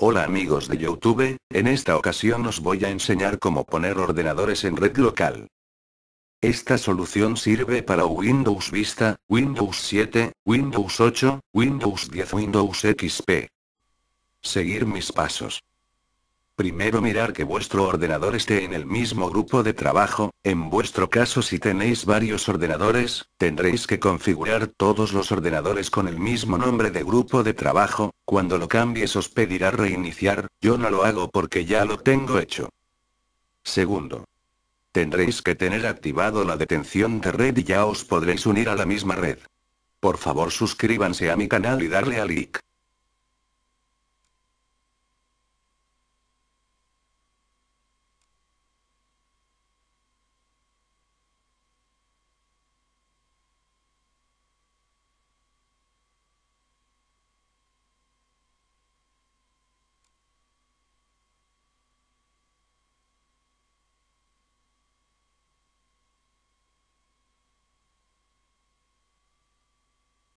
Hola amigos de Youtube, en esta ocasión os voy a enseñar cómo poner ordenadores en red local. Esta solución sirve para Windows Vista, Windows 7, Windows 8, Windows 10, Windows XP. Seguir mis pasos. Primero mirar que vuestro ordenador esté en el mismo grupo de trabajo, en vuestro caso si tenéis varios ordenadores, tendréis que configurar todos los ordenadores con el mismo nombre de grupo de trabajo, cuando lo cambies os pedirá reiniciar, yo no lo hago porque ya lo tengo hecho. Segundo. Tendréis que tener activado la detención de red y ya os podréis unir a la misma red. Por favor suscríbanse a mi canal y darle a like.